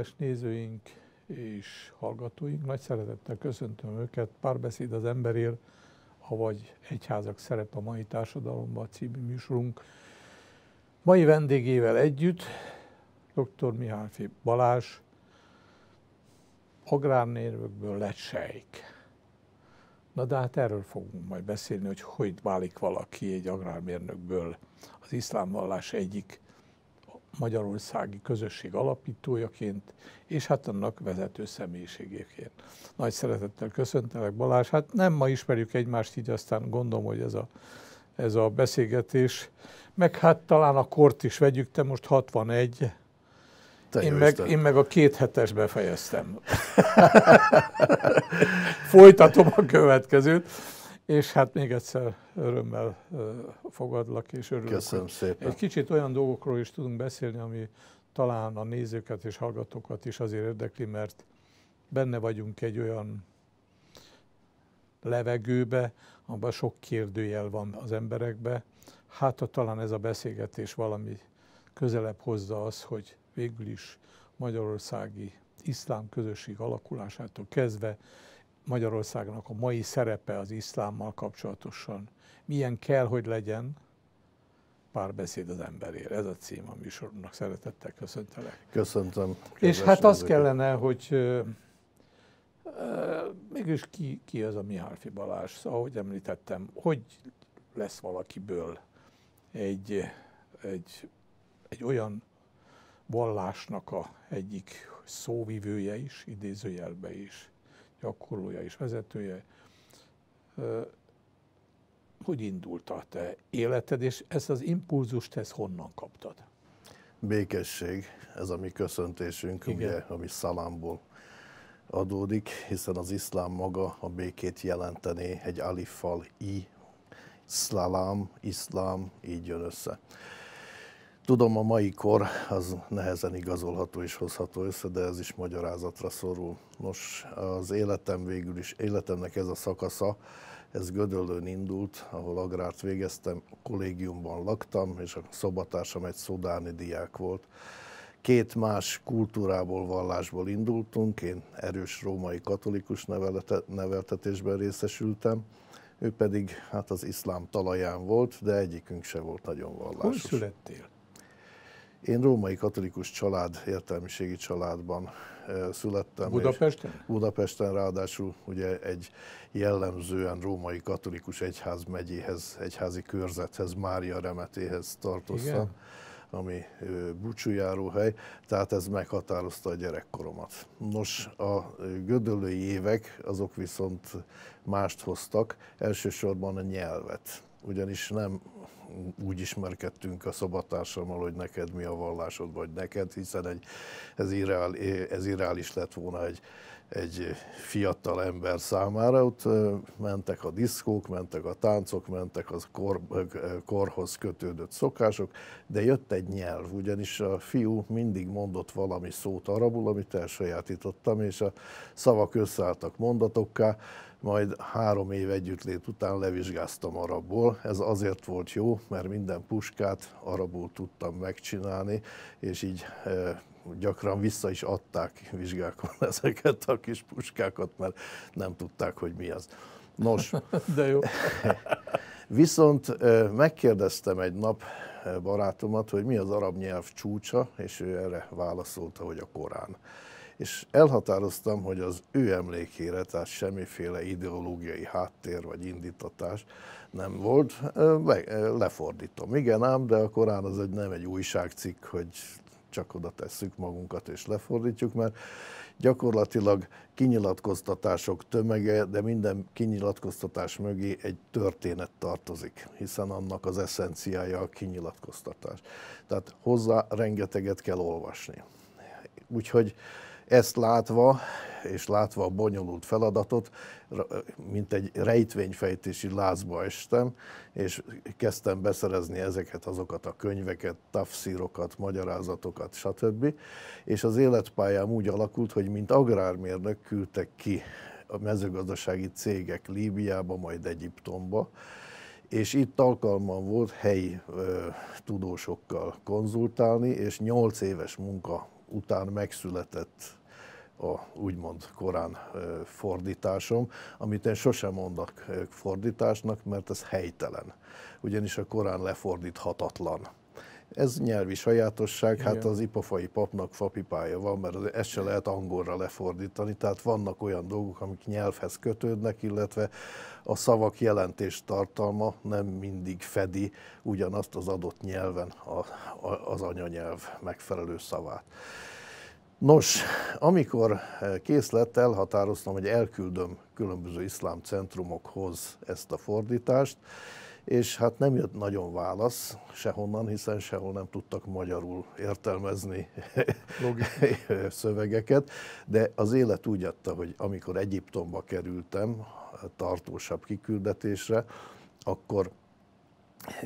kedves nézőink és hallgatóink, nagy szeretettel köszöntöm őket. Párbeszéd az emberért, avagy Egyházak szerep a mai társadalomban című műsorunk. Mai vendégével együtt dr. Mihály Balázs, agrárnérvökből lett sejk. Na de hát erről fogunk majd beszélni, hogy hogy válik valaki egy agrármérnökből az iszlám vallás egyik magyarországi közösség alapítójaként, és hát annak vezető személyiségéként. Nagy szeretettel köszöntelek Balázs, hát nem ma ismerjük egymást, így aztán gondolom, hogy ez a, ez a beszélgetés, meg hát talán a kort is vegyük, te most 61, te én, meg, én meg a két hetes befejeztem. Folytatom a következőt és hát még egyszer örömmel fogadlak, és örülök. Köszönöm szépen. Egy kicsit olyan dolgokról is tudunk beszélni, ami talán a nézőket és hallgatókat is azért érdekli, mert benne vagyunk egy olyan levegőbe, abban sok kérdőjel van az emberekbe. Hát, ha talán ez a beszélgetés valami közelebb hozza az, hogy végül is magyarországi iszlám közösség alakulásától kezdve Magyarországnak a mai szerepe az iszlámmal kapcsolatosan? Milyen kell, hogy legyen? Párbeszéd az emberért. Ez a cím a műsornak. Szeretettel köszöntelek. Köszöntöm. És hát az kellene, hogy mégis ki, ki az a Mihály Balázs? Ahogy említettem, hogy lesz valakiből egy, egy, egy olyan vallásnak a egyik szóvivője is, idézőjelbe is, gyakorlója és vezetője. Hogy indult a te életed, és ezt az impulzust ezt honnan kaptad? Békesség, ez a mi köszöntésünk, Igen. ugye, ami szalámból adódik, hiszen az iszlám maga a békét jelenteni egy alifal i, szalám, iszlám, így jön össze. Tudom, a mai kor az nehezen igazolható és hozható össze, de ez is magyarázatra szorul. Nos, az életem végül is, életemnek ez a szakasza, ez Gödöllőn indult, ahol agrárt végeztem, kollégiumban laktam, és a szobatársam egy szodáni diák volt. Két más kultúrából, vallásból indultunk, én erős római katolikus neveltetésben részesültem, ő pedig hát az iszlám talaján volt, de egyikünk se volt nagyon vallásos. Hol születtél? Én római katolikus család, értelmiségi családban születtem. Budapesten? Budapesten ráadásul ugye egy jellemzően római katolikus egyház megyéhez, egyházi körzethez, Mária remetéhez tartoztam. Igen? ami búcsújáróhely, tehát ez meghatározta a gyerekkoromat. Nos, a gödölői évek azok viszont mást hoztak, elsősorban a nyelvet ugyanis nem úgy ismerkedtünk a szobatársammal, hogy neked mi a vallásod, vagy neked, hiszen egy, ez, irreál, ez irreális lett volna egy, egy fiatal ember számára. Ott mentek a diszkók, mentek a táncok, mentek a kor, korhoz kötődött szokások, de jött egy nyelv, ugyanis a fiú mindig mondott valami szót arabul, amit elsajátítottam, és a szavak összeálltak mondatokká, majd három év együttlét után levizsgáztam arabból. Ez azért volt jó, mert minden puskát arabul tudtam megcsinálni, és így e, gyakran vissza is adták vizsgákon ezeket a kis puskákat, mert nem tudták, hogy mi az. Nos, de jó. Viszont e, megkérdeztem egy nap e, barátomat, hogy mi az arab nyelv csúcsa, és ő erre válaszolta, hogy a Korán és elhatároztam, hogy az ő emlékére, tehát semmiféle ideológiai háttér vagy indítatás nem volt, lefordítom. Igen ám, de a Korán az egy, nem egy újságcikk, hogy csak oda tesszük magunkat és lefordítjuk, mert gyakorlatilag kinyilatkoztatások tömege, de minden kinyilatkoztatás mögé egy történet tartozik, hiszen annak az eszenciája a kinyilatkoztatás. Tehát hozzá rengeteget kell olvasni. Úgyhogy ezt látva, és látva a bonyolult feladatot, mint egy rejtvényfejtési lázba estem, és kezdtem beszerezni ezeket, azokat a könyveket, tafszírokat, magyarázatokat, stb. És az életpályám úgy alakult, hogy mint agrármérnök küldtek ki a mezőgazdasági cégek Líbiába, majd Egyiptomba, és itt alkalmam volt helyi ö, tudósokkal konzultálni, és nyolc éves munka után megszületett a úgymond korán fordításom, amit én sosem mondok fordításnak, mert ez helytelen, ugyanis a korán lefordíthatatlan. Ez nyelvi sajátosság, hát Igen. hát az ipofai papnak fapipája van, mert ezt se lehet angolra lefordítani, tehát vannak olyan dolgok, amik nyelvhez kötődnek, illetve a szavak jelentés tartalma nem mindig fedi ugyanazt az adott nyelven a, a, az anyanyelv megfelelő szavát. Nos, amikor eh, kész lett, elhatároztam, hogy elküldöm különböző iszlám centrumokhoz ezt a fordítást, és hát nem jött nagyon válasz sehonnan, hiszen sehol nem tudtak magyarul értelmezni szövegeket, de az élet úgy adta, hogy amikor Egyiptomba kerültem tartósabb kiküldetésre, akkor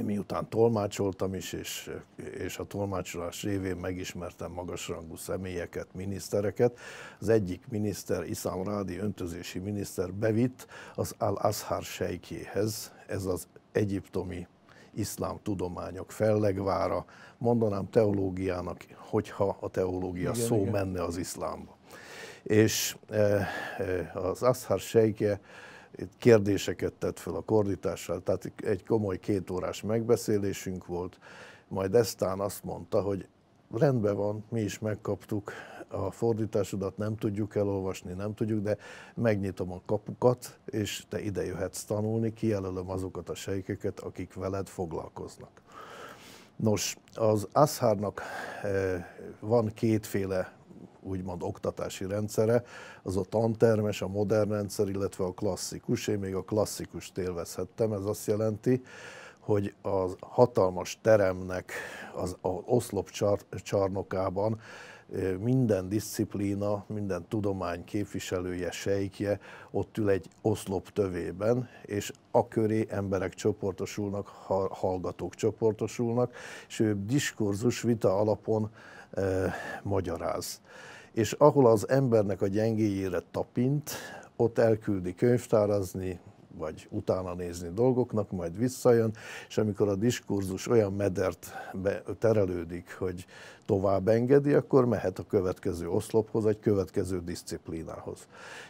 miután tolmácsoltam is, és, és a tolmácsolás révén megismertem magasrangú személyeket, minisztereket. Az egyik miniszter, Iszám Rádi öntözési miniszter bevitt az Al-Azhar sejkéhez, ez az egyiptomi iszlám tudományok fellegvára, mondanám teológiának, hogyha a teológia igen, szó igen. menne az iszlámba. És eh, eh, az Azhar sejke kérdéseket tett fel a kordítással, tehát egy komoly kétórás megbeszélésünk volt, majd eztán azt mondta, hogy rendben van, mi is megkaptuk a fordításodat, nem tudjuk elolvasni, nem tudjuk, de megnyitom a kapukat, és te ide jöhetsz tanulni, kijelölöm azokat a sejkeket, akik veled foglalkoznak. Nos, az Aszhárnak eh, van kétféle úgymond oktatási rendszere, az a tantermes, a modern rendszer, illetve a klasszikus. Én még a klasszikust élvezhettem, ez azt jelenti, hogy a hatalmas teremnek az, az oszlop csarnokában minden disziplína, minden tudomány képviselője, sejkje ott ül egy oszlop tövében, és a köré emberek csoportosulnak, hallgatók csoportosulnak, és ő diskurzus vita alapon eh, magyaráz és ahol az embernek a gyengéjére tapint, ott elküldi könyvtárazni, vagy utána nézni dolgoknak, majd visszajön, és amikor a diskurzus olyan medert be, terelődik, hogy tovább engedi, akkor mehet a következő oszlophoz, egy következő disziplinához.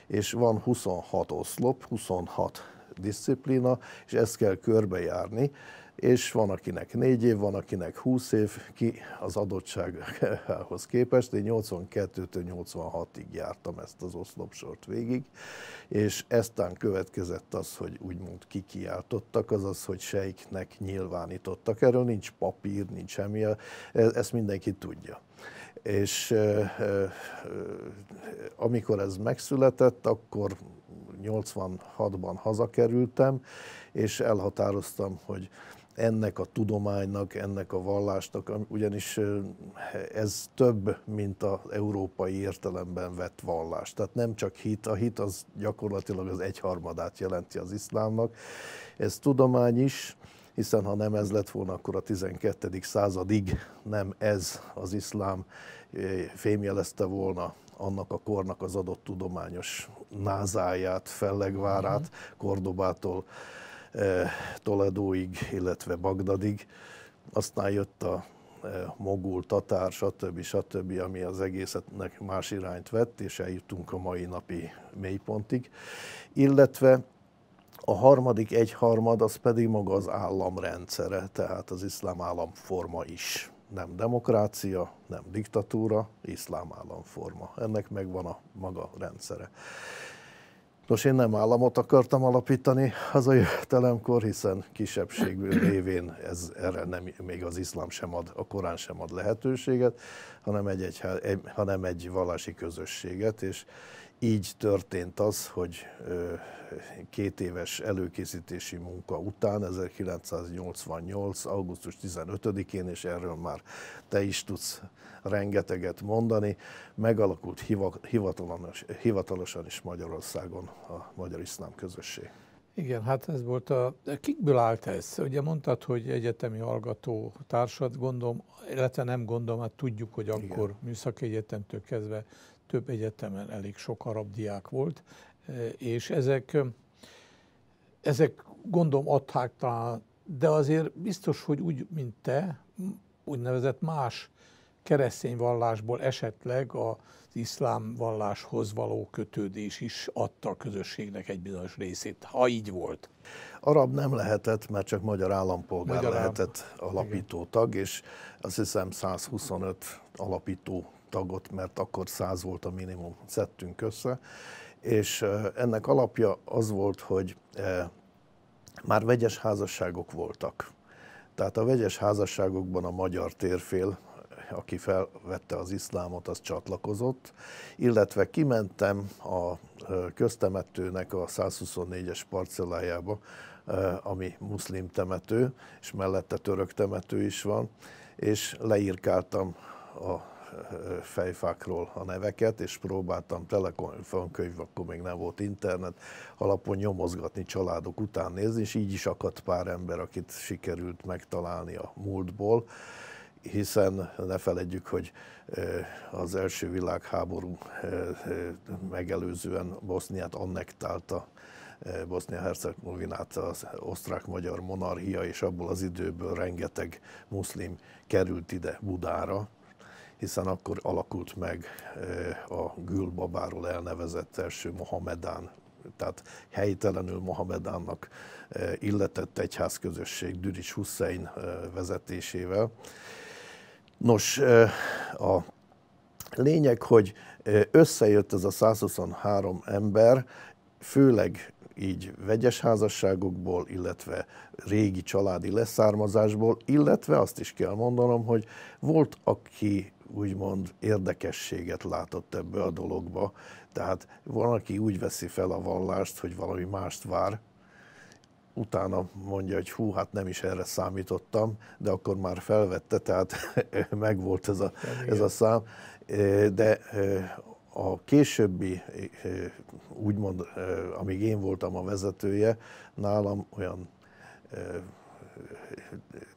És van 26 oszlop, 26 diszciplína, és ezt kell körbejárni, és van akinek 4 év, van akinek 20 év, ki az adottságához képest. Én 82-től 86-ig jártam ezt az oszlopsort végig, és eztán következett az, hogy úgymond kikiáltottak, azaz, hogy sejknek nyilvánítottak. Erről nincs papír, nincs semmi, ezt mindenki tudja és amikor ez megszületett, akkor 86-ban hazakerültem, és elhatároztam, hogy ennek a tudománynak, ennek a vallásnak, ugyanis ez több, mint az európai értelemben vett vallás. Tehát nem csak hit, a hit az gyakorlatilag az egyharmadát jelenti az iszlámnak. Ez tudomány is, hiszen ha nem ez lett volna, akkor a 12. századig nem ez az iszlám fémjelezte volna annak a kornak az adott tudományos názáját, fellegvárát, uh-huh. Kordobától eh, Toledóig, illetve Bagdadig. Aztán jött a eh, mogul, tatár, stb. stb., ami az egészetnek más irányt vett, és eljutunk a mai napi mélypontig. Illetve a harmadik egyharmad az pedig maga az államrendszere, tehát az iszlám államforma is nem demokrácia, nem diktatúra, iszlám államforma. Ennek megvan a maga rendszere. Nos, én nem államot akartam alapítani az a jövetelemkor, hiszen kisebbség révén ez, erre nem, még az iszlám sem ad, a Korán sem ad lehetőséget, hanem egy, egy, hanem egy vallási közösséget, és így történt az, hogy két éves előkészítési munka után, 1988. augusztus 15-én, és erről már te is tudsz rengeteget mondani, megalakult hivatalos, hivatalosan is Magyarországon a Magyar Iszlám Közösség. Igen, hát ez volt a... Kikből állt ez? Ugye mondtad, hogy egyetemi hallgató társad, gondolom, illetve nem gondolom, hát tudjuk, hogy akkor Igen. műszaki egyetemtől kezdve több egyetemen elég sok arab diák volt, eh, és ezek, eh, ezek gondolom adták talán, de azért biztos, hogy úgy, mint te, úgynevezett más keresztény vallásból esetleg az iszlám valláshoz való kötődés is adta a közösségnek egy bizonyos részét, ha így volt. Arab nem lehetett, mert csak magyar állampolgár magyar lehetett állam. alapító tag, és azt hiszem 125 alapító tagot, mert akkor száz volt a minimum, szedtünk össze, és ennek alapja az volt, hogy már vegyes házasságok voltak. Tehát a vegyes házasságokban a magyar térfél, aki felvette az iszlámot, az csatlakozott, illetve kimentem a köztemetőnek a 124-es parcellájába, ami muszlim temető, és mellette török temető is van, és leírkáltam a fejfákról a neveket, és próbáltam telefonkönyv, akkor még nem volt internet, alapon nyomozgatni, családok után nézni, és így is akadt pár ember, akit sikerült megtalálni a múltból hiszen ne feledjük, hogy az első világháború megelőzően Boszniát annektálta Bosznia-Hercegovinát az osztrák-magyar monarchia, és abból az időből rengeteg muszlim került ide Budára, hiszen akkor alakult meg a Gülbabáról elnevezett első Mohamedán, tehát helytelenül Mohamedánnak illetett egyházközösség Düris Hussein vezetésével. Nos, a lényeg, hogy összejött ez a 123 ember, főleg így vegyes házasságokból, illetve régi családi leszármazásból, illetve azt is kell mondanom, hogy volt, aki úgymond érdekességet látott ebbe a dologba. Tehát van, aki úgy veszi fel a vallást, hogy valami mást vár, utána mondja, hogy hú, hát nem is erre számítottam, de akkor már felvette, tehát megvolt ez a, ez a szám. De a későbbi, úgymond, amíg én voltam a vezetője, nálam olyan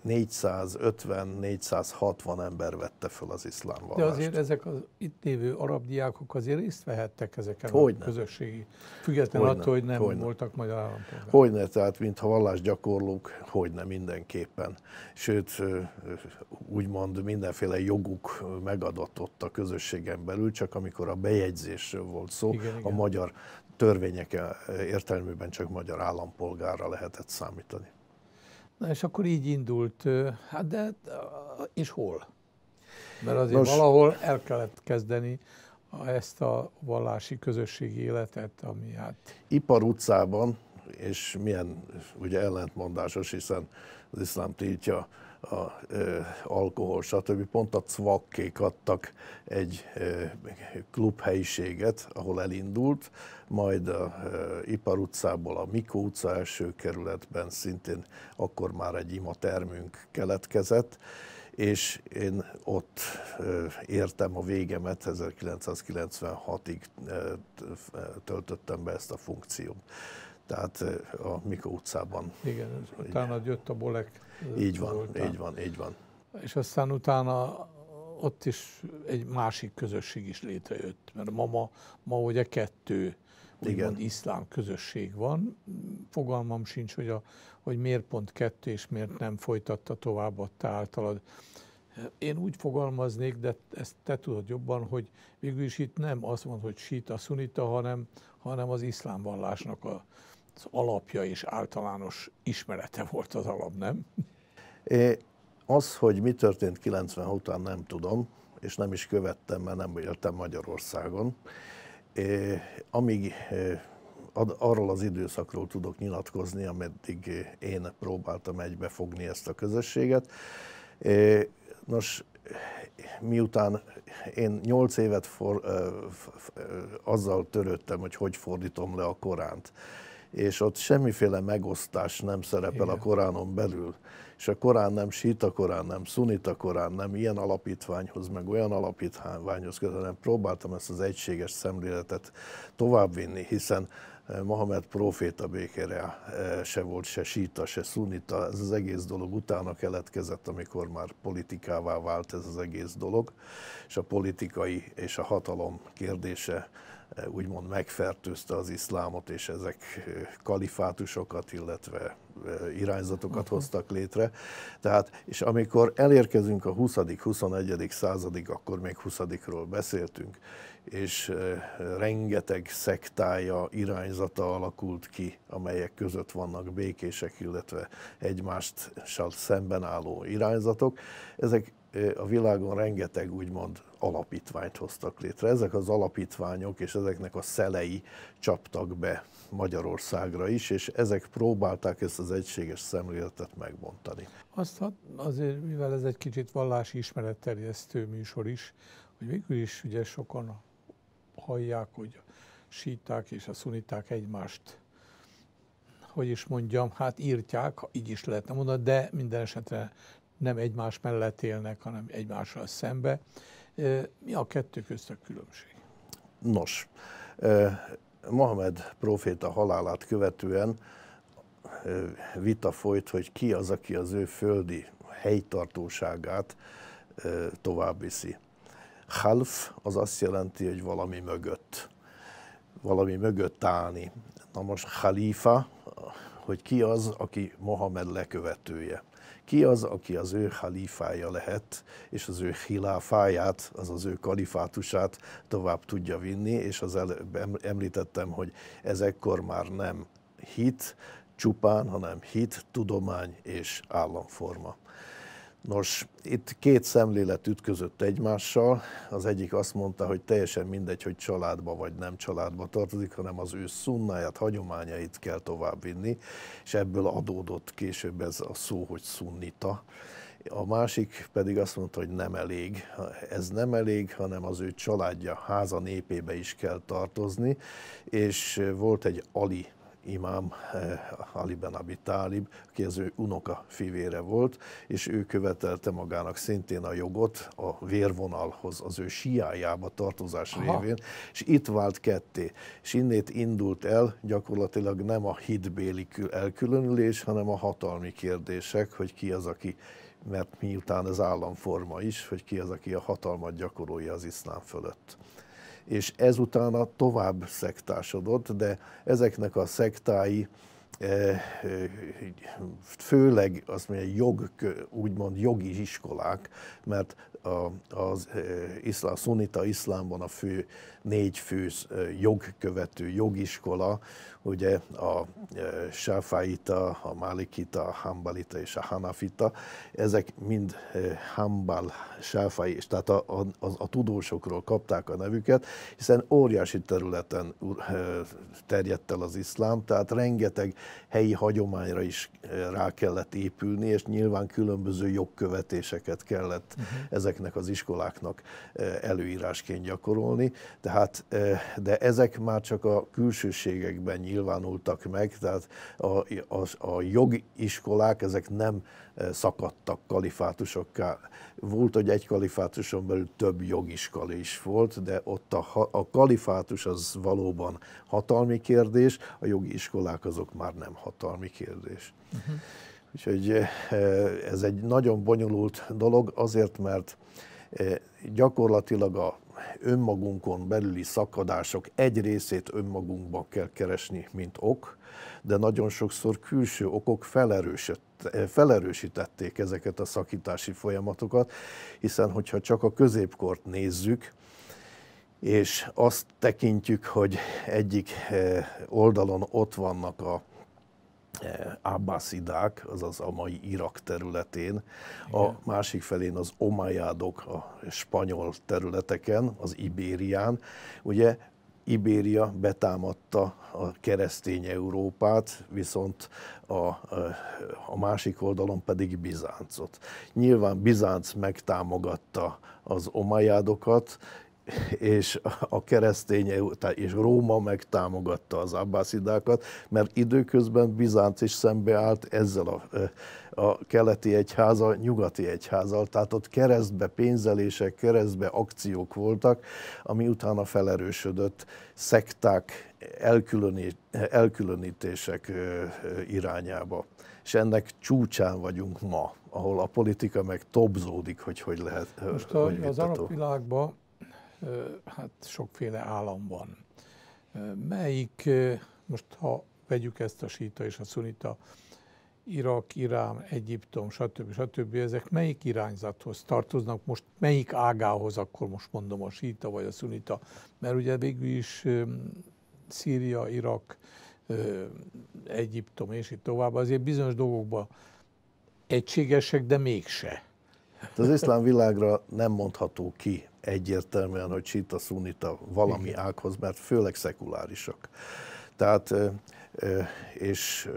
450-460 ember vette föl az iszlám vallást. De azért ezek az itt lévő arab diákok azért részt vehettek ezeken Hogyne. a közösségi, függetlenül attól, hogy nem Hogyne. voltak magyar állampolgárok. Hogyne, tehát mintha gyakorlók, hogyne mindenképpen. Sőt, úgymond mindenféle joguk megadott ott a közösségen belül, csak amikor a bejegyzésről volt szó, igen, a igen. magyar törvények értelmében csak magyar állampolgárra lehetett számítani. Na és akkor így indult, hát de és hol? Mert azért Nos, valahol el kellett kezdeni ezt a vallási közösségi életet, ami hát... Ipar utcában, és milyen ugye ellentmondásos, hiszen az iszlám tiltja a, e, alkohol, stb. Pont a cvakkék adtak egy e, klubhelyiséget, ahol elindult, majd a e, Ipar utcából a Mikó utca első kerületben szintén akkor már egy termünk keletkezett, és én ott értem a végemet, 1996-ig töltöttem be ezt a funkciót. Tehát a Mikó utcában. Igen, utána jött a Bolek így van, voltál. így van, így van. És aztán utána ott is egy másik közösség is létrejött, mert ma, ma, ma ugye kettő úgymond iszlám közösség van. Fogalmam sincs, hogy, a, hogy miért pont kettő, és miért nem folytatta tovább a te általad. Én úgy fogalmaznék, de ezt te tudod jobban, hogy végül is itt nem azt van, hogy sita, szunita, hanem, hanem az iszlám vallásnak a, az alapja és általános ismerete volt az alap, nem? É, az, hogy mi történt 90 után nem tudom, és nem is követtem, mert nem éltem Magyarországon. É, amíg é, ad, arról az időszakról tudok nyilatkozni, ameddig én próbáltam egybefogni ezt a közösséget. É, nos, miután én nyolc évet for, ö, ö, ö, azzal törődtem, hogy hogy fordítom le a Koránt, és ott semmiféle megosztás nem szerepel Igen. a Koránon belül. És a Korán nem síta Korán, nem szunita Korán, nem ilyen alapítványhoz, meg olyan alapítványhoz között, hanem próbáltam ezt az egységes szemléletet továbbvinni, hiszen eh, Mohamed proféta békére eh, se volt, se síta, se szunita. Ez az egész dolog utána keletkezett, amikor már politikává vált ez az egész dolog, és a politikai és a hatalom kérdése úgymond megfertőzte az iszlámot, és ezek kalifátusokat, illetve irányzatokat mhm. hoztak létre. Tehát, és amikor elérkezünk a 20. 21. századig, akkor még 20-ról beszéltünk, és rengeteg szektája, irányzata alakult ki, amelyek között vannak békések, illetve egymást szemben álló irányzatok. Ezek a világon rengeteg úgymond alapítványt hoztak létre. Ezek az alapítványok és ezeknek a szelei csaptak be Magyarországra is, és ezek próbálták ezt az egységes szemléletet megbontani. Azt azért, mivel ez egy kicsit vallási ismeretterjesztő műsor is, hogy végül is ugye sokan hallják, hogy a síták és a szuniták egymást hogy is mondjam, hát írtják, így is lehetne mondani, de minden esetre nem egymás mellett élnek, hanem egymással szembe. Mi a kettő közt a különbség? Nos, Mohamed proféta halálát követően vita folyt, hogy ki az, aki az ő földi helytartóságát viszi. Half az azt jelenti, hogy valami mögött, valami mögött állni. Na most Khalifa, hogy ki az, aki Mohamed lekövetője ki az, aki az ő halifája lehet, és az ő hiláfáját, az az ő kalifátusát tovább tudja vinni, és az előbb említettem, hogy ezekkor már nem hit, csupán, hanem hit, tudomány és államforma. Nos, itt két szemlélet ütközött egymással. Az egyik azt mondta, hogy teljesen mindegy, hogy családba vagy nem családba tartozik, hanem az ő szunnáját, hagyományait kell továbbvinni, és ebből adódott később ez a szó, hogy szunnita. A másik pedig azt mondta, hogy nem elég. Ez nem elég, hanem az ő családja, háza népébe is kell tartozni, és volt egy Ali imám eh, Ali Ben Abi Talib, aki az ő unoka fivére volt, és ő követelte magának szintén a jogot a vérvonalhoz, az ő siájába tartozás Aha. révén, és itt vált ketté. És innét indult el gyakorlatilag nem a hitbéli elkülönülés, hanem a hatalmi kérdések, hogy ki az, aki mert miután az államforma is, hogy ki az, aki a hatalmat gyakorolja az iszlám fölött és ezután tovább szektásodott, de ezeknek a szektái főleg az mondja, jog, úgymond jogi iskolák, mert az iszlám, szunita iszlámban a fő négy fő jogkövető jogiskola, ugye a sáfáita, a malikita, a hambalita és a hanafita, ezek mind hambal, sáfai, és tehát a, a, a, a tudósokról kapták a nevüket, hiszen óriási területen terjedt el az iszlám, tehát rengeteg helyi hagyományra is eh, rá kellett épülni, és nyilván különböző jogkövetéseket kellett uh-huh. ezeknek az iskoláknak eh, előírásként gyakorolni. Tehát, eh, de ezek már csak a külsőségekben nyilvánultak meg, tehát a, a, a jogiskolák ezek nem szakadtak kalifátusokká. Volt, hogy egy kalifátuson belül több jogiskal is volt, de ott a, a kalifátus az valóban hatalmi kérdés, a jogi iskolák azok már nem hatalmi kérdés. Uh-huh. Úgyhogy ez egy nagyon bonyolult dolog, azért, mert gyakorlatilag a önmagunkon belüli szakadások egy részét önmagunkban kell keresni, mint ok, de nagyon sokszor külső okok felerősödtek felerősítették ezeket a szakítási folyamatokat, hiszen hogyha csak a középkort nézzük, és azt tekintjük, hogy egyik eh, oldalon ott vannak a Eh, Abbasidák, azaz a mai Irak területén, Igen. a másik felén az omajádok a spanyol területeken, az Ibérián. Ugye Ibéria betámadta a keresztény Európát, viszont a, eh, a másik oldalon pedig Bizáncot. Nyilván Bizánc megtámogatta az omajádokat, és a keresztény és Róma megtámogatta az abbászidákat, mert időközben Bizánc is szembeállt ezzel a, a keleti egyházal, nyugati egyházal, tehát ott keresztbe pénzelések, keresztbe akciók voltak, ami utána felerősödött szekták elkülönítések irányába. És ennek csúcsán vagyunk ma, ahol a politika meg tobzódik, hogy hogy lehet. Most hogy az, az arab világban hát sokféle állam van. Melyik, most ha vegyük ezt a síta és a szunita, Irak, Irán, Egyiptom, stb. stb. Ezek melyik irányzathoz tartoznak? Most melyik ágához akkor most mondom a síta vagy a szunita? Mert ugye végül is Szíria, Irak, Egyiptom és így tovább, azért bizonyos dolgokban egységesek, de mégse. Hát az iszlám világra nem mondható ki egyértelműen, hogy sita, szunita valami Igen. ághoz, mert főleg szekulárisak. Tehát, és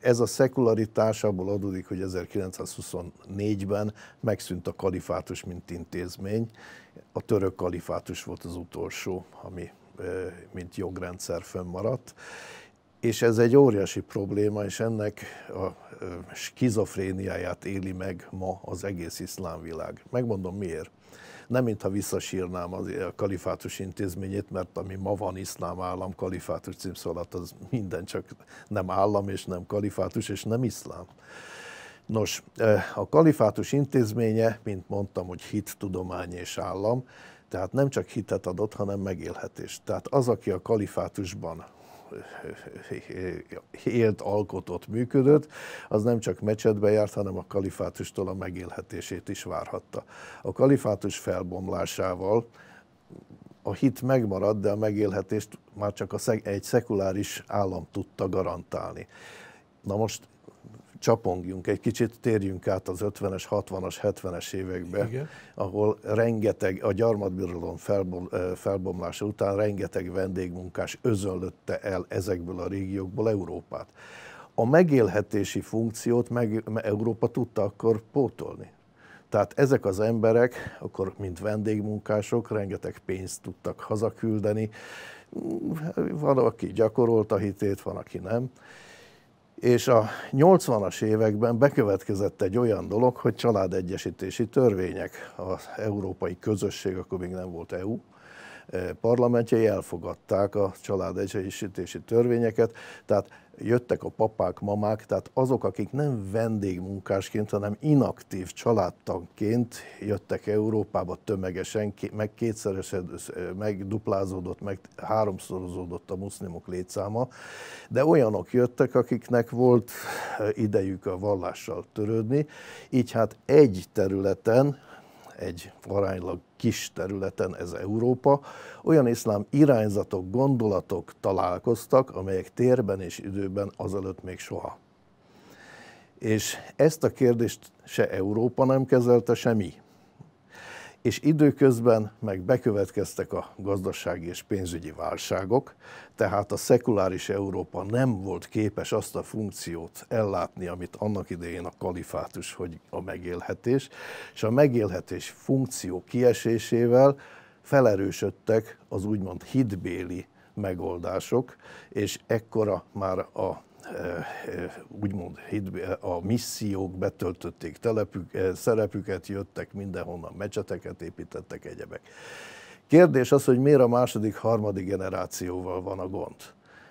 ez a szekularitás abból adódik, hogy 1924-ben megszűnt a kalifátus, mint intézmény. A török kalifátus volt az utolsó, ami mint jogrendszer fönnmaradt, és ez egy óriási probléma, és ennek a skizofréniáját éli meg ma az egész iszlám világ. Megmondom miért. Nem mintha visszasírnám az, a kalifátus intézményét, mert ami ma van iszlám állam, kalifátus címszólat, az minden csak nem állam, és nem kalifátus, és nem iszlám. Nos, a kalifátus intézménye, mint mondtam, hogy hit, tudomány és állam, tehát nem csak hitet adott, hanem megélhetést. Tehát az, aki a kalifátusban élt, alkotott, működött, az nem csak mecsetbe járt, hanem a kalifátustól a megélhetését is várhatta. A kalifátus felbomlásával a hit megmaradt, de a megélhetést már csak a egy szekuláris állam tudta garantálni. Na most csapongjunk, egy kicsit térjünk át az 50-es, 60-as, 70-es évekbe, Igen. ahol rengeteg, a gyarmatbirodalom felbomlása után rengeteg vendégmunkás özönlötte el ezekből a régiókból Európát. A megélhetési funkciót meg, Európa tudta akkor pótolni. Tehát ezek az emberek, akkor mint vendégmunkások, rengeteg pénzt tudtak hazaküldeni, hm, van, aki gyakorolta hitét, van, aki nem és a 80-as években bekövetkezett egy olyan dolog, hogy családegyesítési törvények az európai közösség, akkor még nem volt EU, eh, parlamentjei elfogadták a családegyesítési törvényeket, tehát jöttek a papák, mamák, tehát azok, akik nem vendégmunkásként, hanem inaktív családtagként jöttek Európába tömegesen, meg kétszeresedett, meg duplázódott, meg háromszorozódott a muszlimok létszáma, de olyanok jöttek, akiknek volt idejük a vallással törődni, így hát egy területen egy aránylag kis területen, ez Európa, olyan iszlám irányzatok, gondolatok találkoztak, amelyek térben és időben azelőtt még soha. És ezt a kérdést se Európa nem kezelte, se mi és időközben meg bekövetkeztek a gazdasági és pénzügyi válságok, tehát a szekuláris Európa nem volt képes azt a funkciót ellátni, amit annak idején a kalifátus, hogy a megélhetés, és a megélhetés funkció kiesésével felerősödtek az úgymond hitbéli megoldások, és ekkora már a úgymond a missziók betöltötték telepük, szerepüket, jöttek mindenhonnan, mecseteket építettek, egyebek. Kérdés az, hogy miért a második, harmadik generációval van a gond?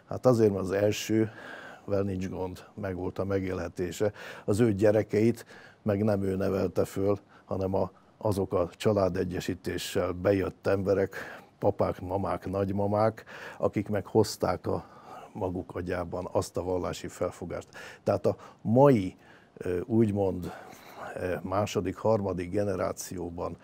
Hát azért, mert az elsővel nincs gond, meg volt a megélhetése. Az ő gyerekeit meg nem ő nevelte föl, hanem a, azok a családegyesítéssel bejött emberek, papák, mamák, nagymamák, akik meg hozták a maguk agyában azt a vallási felfogást. Tehát a mai úgymond második, harmadik generációban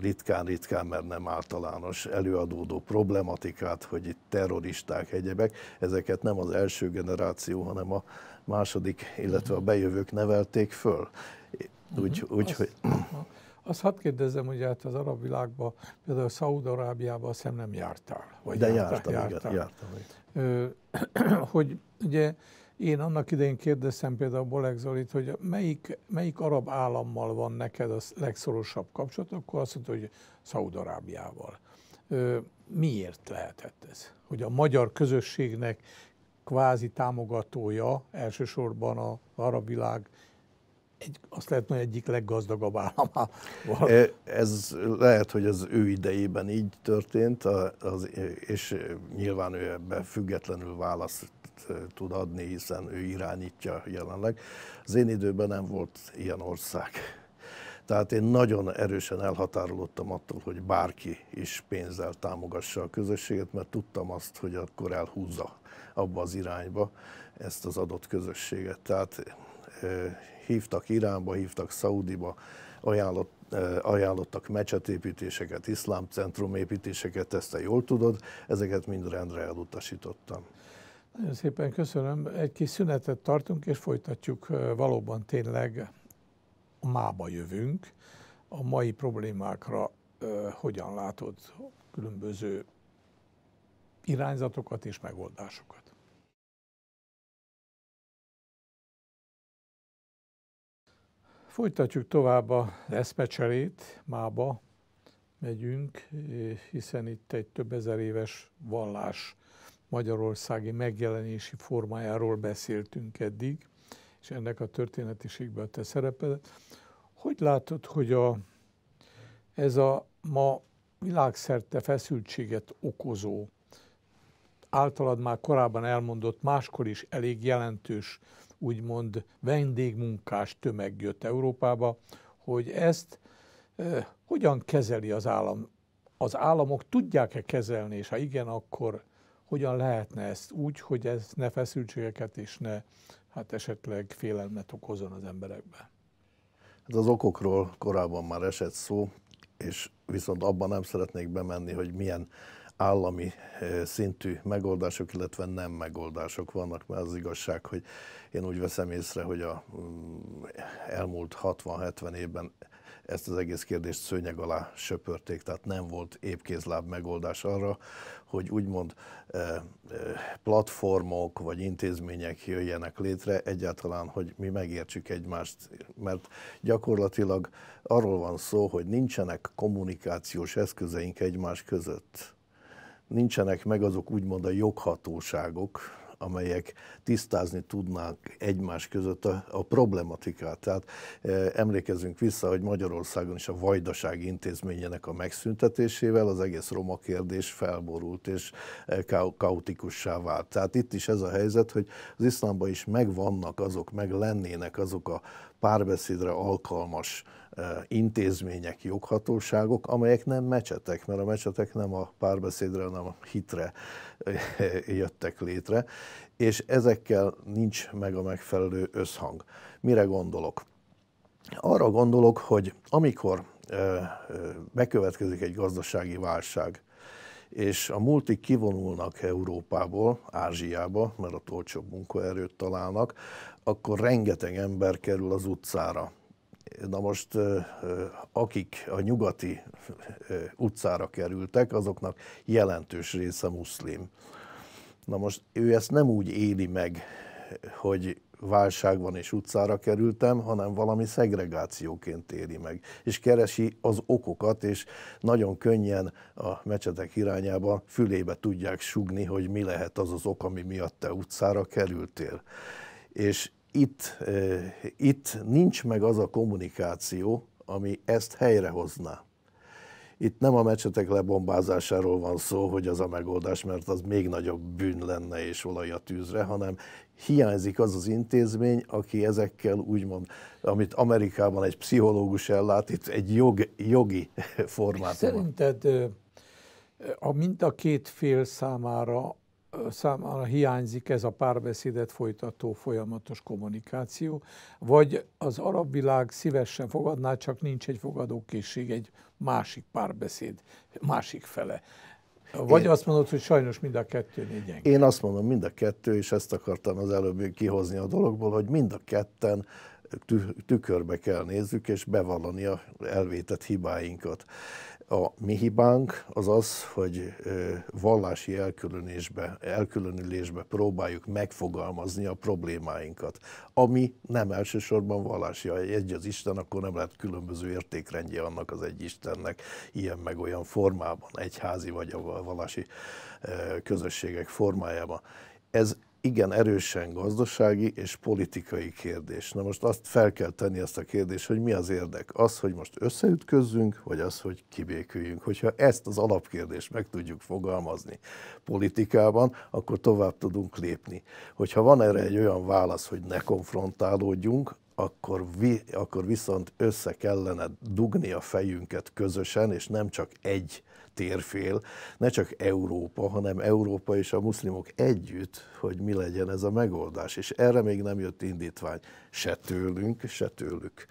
ritkán-ritkán, mert nem általános előadódó problematikát, hogy itt terroristák, egyebek, ezeket nem az első generáció, hanem a második, illetve a bejövők nevelték föl. Mhm. Úgy, mhm. úgy, azt, hogy... azt hadd kérdezzem, hogy hát az arab világban, például Szaúd-Arábiában azt nem jártál. Vagy De jártál, jártam, jártam, igen, jártam. hogy ugye én annak idején kérdeztem például Bolek Zolit, hogy melyik, melyik arab állammal van neked a legszorosabb kapcsolat, akkor azt mondta, hogy Szaudarábiával. Miért lehetett ez? Hogy a magyar közösségnek kvázi támogatója, elsősorban az arab világ egy, azt lehet mondani, egyik leggazdagabb állama volt. Ez lehet, hogy az ő idejében így történt, az, és nyilván ő ebben függetlenül választ tud adni, hiszen ő irányítja jelenleg. Az én időben nem volt ilyen ország. Tehát én nagyon erősen elhatárolódtam attól, hogy bárki is pénzzel támogassa a közösséget, mert tudtam azt, hogy akkor elhúzza abba az irányba ezt az adott közösséget. Tehát hívtak Iránba, hívtak Szaudiba, ajánlott, ajánlottak mecsetépítéseket, iszlám építéseket, ezt te jól tudod, ezeket mind rendre elutasítottam. Nagyon szépen köszönöm. Egy kis szünetet tartunk, és folytatjuk. Valóban tényleg a mába jövünk. A mai problémákra hogyan látod különböző irányzatokat és megoldásokat? Folytatjuk tovább a eszmecserét, mába megyünk, hiszen itt egy több ezer éves vallás magyarországi megjelenési formájáról beszéltünk eddig, és ennek a történetiségben a te szerepel, Hogy látod, hogy a, ez a ma világszerte feszültséget okozó, általad már korábban elmondott, máskor is elég jelentős úgymond vendégmunkás tömeg jött Európába, hogy ezt hogyan kezeli az állam? Az államok tudják-e kezelni, és ha igen, akkor hogyan lehetne ezt úgy, hogy ez ne feszültségeket és ne hát esetleg félelmet okozon az emberekben? Hát az okokról korábban már esett szó, és viszont abban nem szeretnék bemenni, hogy milyen állami eh, szintű megoldások, illetve nem megoldások vannak, mert az igazság, hogy én úgy veszem észre, hogy a mm, elmúlt 60-70 évben ezt az egész kérdést szőnyeg alá söpörték, tehát nem volt épkézláb megoldás arra, hogy úgymond eh, eh, platformok vagy intézmények jöjjenek létre egyáltalán, hogy mi megértsük egymást, mert gyakorlatilag arról van szó, hogy nincsenek kommunikációs eszközeink egymás között nincsenek meg azok úgymond a joghatóságok, amelyek tisztázni tudnánk egymás között a, a problematikát. Tehát e, emlékezzünk vissza, hogy Magyarországon is a Vajdaság intézményének a megszüntetésével az egész roma kérdés felborult és e, kaotikussá vált. Tehát itt is ez a helyzet, hogy az iszlámban is megvannak azok, meg lennének azok a párbeszédre alkalmas e, intézmények, joghatóságok, amelyek nem mecsetek, mert a mecsetek nem a párbeszédre, hanem a hitre jöttek létre, és ezekkel nincs meg a megfelelő összhang. Mire gondolok? Arra gondolok, hogy amikor bekövetkezik egy gazdasági válság, és a multik kivonulnak Európából, Ázsiába, mert ott olcsóbb munkaerőt találnak, akkor rengeteg ember kerül az utcára. Na most, akik a nyugati utcára kerültek, azoknak jelentős része muszlim. Na most ő ezt nem úgy éli meg, hogy válság van és utcára kerültem, hanem valami szegregációként éli meg, és keresi az okokat, és nagyon könnyen a mecsetek irányába fülébe tudják sugni, hogy mi lehet az az ok, ami miatt te utcára kerültél. És itt, eh, itt nincs meg az a kommunikáció, ami ezt helyrehozná. Itt nem a mecsetek lebombázásáról van szó, hogy az a megoldás, mert az még nagyobb bűn lenne és olaj a tűzre, hanem hiányzik az az intézmény, aki ezekkel úgymond, amit Amerikában egy pszichológus ellát, itt egy jog, jogi formát. Szerinted a mind a két fél számára számára hiányzik ez a párbeszédet folytató folyamatos kommunikáció, vagy az arab világ szívesen fogadná, csak nincs egy fogadókészség, egy másik párbeszéd, másik fele. Vagy én, azt mondod, hogy sajnos mind a kettő négyen. Én azt mondom, mind a kettő, és ezt akartam az előbb kihozni a dologból, hogy mind a ketten tükörbe kell nézzük, és bevallani a elvétett hibáinkat. A mi hibánk az az, hogy vallási elkülönésbe, elkülönülésbe próbáljuk megfogalmazni a problémáinkat, ami nem elsősorban vallási. Ha egy az Isten, akkor nem lehet különböző értékrendje annak az egy Istennek, ilyen meg olyan formában, egyházi vagy a vallási közösségek formájában. Ez igen erősen gazdasági és politikai kérdés. Na most azt fel kell tenni ezt a kérdést, hogy mi az érdek? Az, hogy most összeütközzünk, vagy az, hogy kibéküljünk. Hogyha ezt az alapkérdést meg tudjuk fogalmazni politikában, akkor tovább tudunk lépni. Hogyha van erre egy olyan válasz, hogy ne konfrontálódjunk, akkor, vi, akkor viszont össze kellene dugni a fejünket közösen, és nem csak egy térfél, ne csak Európa, hanem Európa és a muszlimok együtt, hogy mi legyen ez a megoldás. És erre még nem jött indítvány se tőlünk, se tőlük.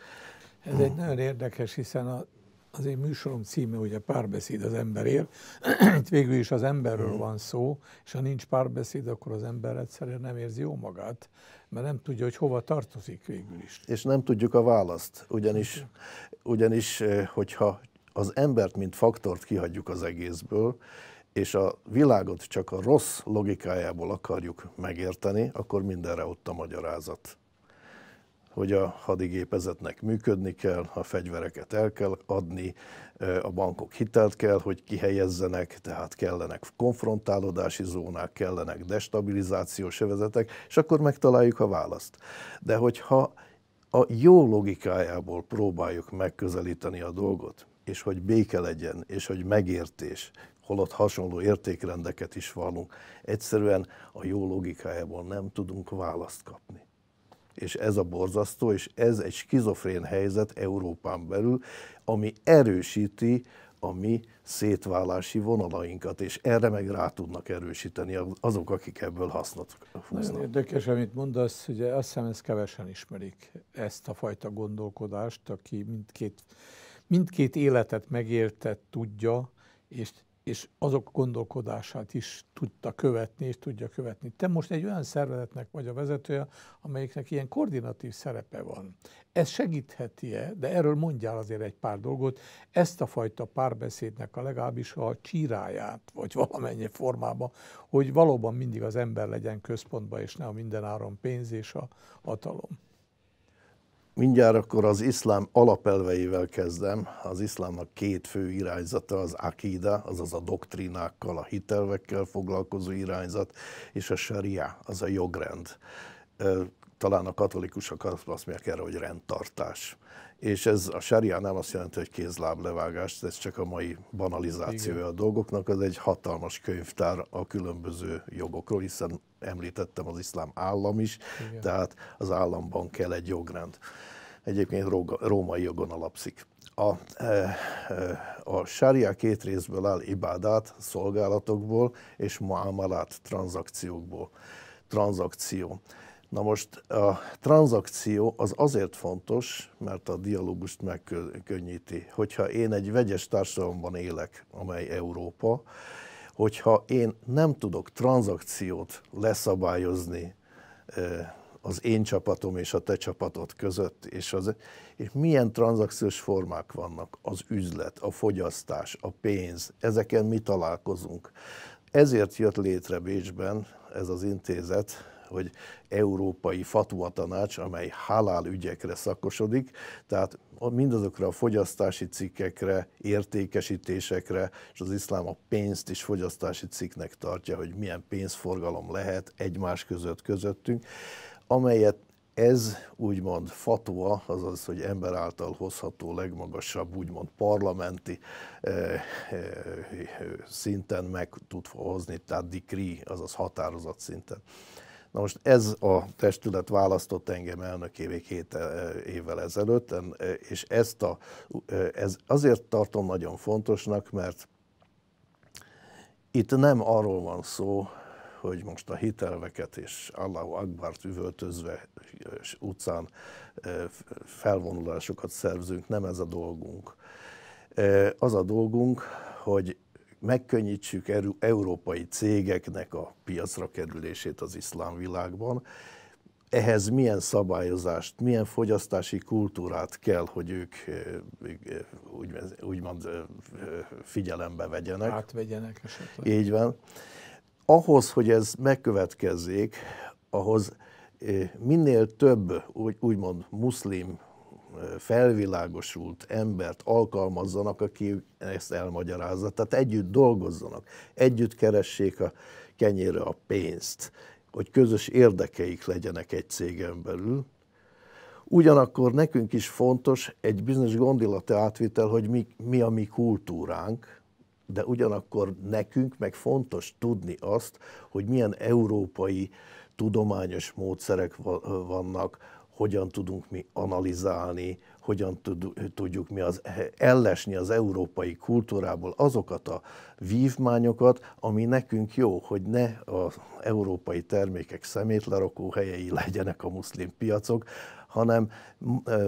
Ez egy nagyon érdekes, hiszen a, az én műsorom címe ugye párbeszéd az emberért. Itt végül is az emberről mm. van szó, és ha nincs párbeszéd, akkor az ember egyszerűen nem érzi jó magát, mert nem tudja, hogy hova tartozik végül is. És nem tudjuk a választ, ugyanis, ugyanis eh, hogyha az embert, mint faktort kihagyjuk az egészből, és a világot csak a rossz logikájából akarjuk megérteni, akkor mindenre ott a magyarázat. Hogy a hadigépezetnek működni kell, a fegyvereket el kell adni, a bankok hitelt kell, hogy kihelyezzenek, tehát kellenek konfrontálódási zónák, kellenek destabilizációs övezetek, és akkor megtaláljuk a választ. De hogyha a jó logikájából próbáljuk megközelíteni a dolgot, és hogy béke legyen, és hogy megértés, holott hasonló értékrendeket is vallunk. Egyszerűen a jó logikájából nem tudunk választ kapni. És ez a borzasztó, és ez egy skizofrén helyzet Európán belül, ami erősíti a mi szétválási vonalainkat, és erre meg rá tudnak erősíteni azok, akik ebből hasznot húznak. Nagyon érdekes, amit mondasz, ugye azt hiszem, ezt kevesen ismerik, ezt a fajta gondolkodást, aki mindkét mindkét életet megéltet tudja, és, és azok gondolkodását is tudta követni, és tudja követni. Te most egy olyan szervezetnek vagy a vezetője, amelyiknek ilyen koordinatív szerepe van. Ez segítheti-e, de erről mondjál azért egy pár dolgot, ezt a fajta párbeszédnek a legalábbis a csíráját, vagy valamennyi formába, hogy valóban mindig az ember legyen központba, és ne a mindenáron pénz és a hatalom. Mindjárt akkor az iszlám alapelveivel kezdem. Az iszlámnak két fő irányzata az akida, azaz a doktrinákkal, a hitelvekkel foglalkozó irányzat, és a sharia, az a jogrend talán a katolikusok azt mondják erre, hogy rendtartás. És ez a nem azt jelenti, hogy kézláblevágás, ez csak a mai banalizációja Igen. a dolgoknak, az egy hatalmas könyvtár a különböző jogokról, hiszen említettem az iszlám állam is, Igen. tehát az államban kell egy jogrend. Egyébként római jogon alapszik. A, eh, eh, a sária két részből áll, ibádát, szolgálatokból és muámalát, tranzakciókból. Tranzakció Na most a tranzakció az azért fontos, mert a dialógust megkönnyíti. Hogyha én egy vegyes társadalomban élek, amely Európa, hogyha én nem tudok tranzakciót leszabályozni az én csapatom és a te csapatod között, és, az, és milyen tranzakciós formák vannak, az üzlet, a fogyasztás, a pénz, ezeken mi találkozunk. Ezért jött létre Bécsben ez az intézet, hogy Európai Fatwa Tanács, amely halál ügyekre szakosodik, tehát mindazokra a fogyasztási cikkekre, értékesítésekre, és az iszlám a pénzt is fogyasztási cikknek tartja, hogy milyen pénzforgalom lehet egymás között közöttünk, amelyet ez úgymond fatwa, azaz, hogy ember által hozható legmagasabb, úgymond parlamenti eh, eh, szinten meg tud hozni, tehát dikri, azaz határozat szinten. Na most ez a testület választott engem elnökévé két eh, évvel ezelőtt, eh, és ezt a, eh, ez azért tartom nagyon fontosnak, mert itt nem arról van szó, hogy most a hitelveket és Allahu Akbart üvöltözve és utcán felvonulásokat szerzünk, nem ez a dolgunk. Az a dolgunk, hogy megkönnyítsük európai cégeknek a piacra kerülését az iszlám világban, ehhez milyen szabályozást, milyen fogyasztási kultúrát kell, hogy ők úgymond, úgymond figyelembe vegyenek. Átvegyenek esetleg. Így van. Ahhoz, hogy ez megkövetkezzék, ahhoz minél több úgy, úgymond muszlim felvilágosult embert alkalmazzanak, aki ezt elmagyarázza. Tehát együtt dolgozzanak, együtt keressék a kenyérre a pénzt, hogy közös érdekeik legyenek egy cégen belül. Ugyanakkor nekünk is fontos egy bizonyos gondolati átvitel, hogy mi, mi a mi kultúránk, de ugyanakkor nekünk meg fontos tudni azt, hogy milyen európai tudományos módszerek vannak, hogyan tudunk mi analizálni, hogyan tudjuk mi az, eh, ellesni az európai kultúrából azokat a vívmányokat, ami nekünk jó, hogy ne az európai termékek szemétlerokó helyei legyenek a muszlim piacok, hanem eh,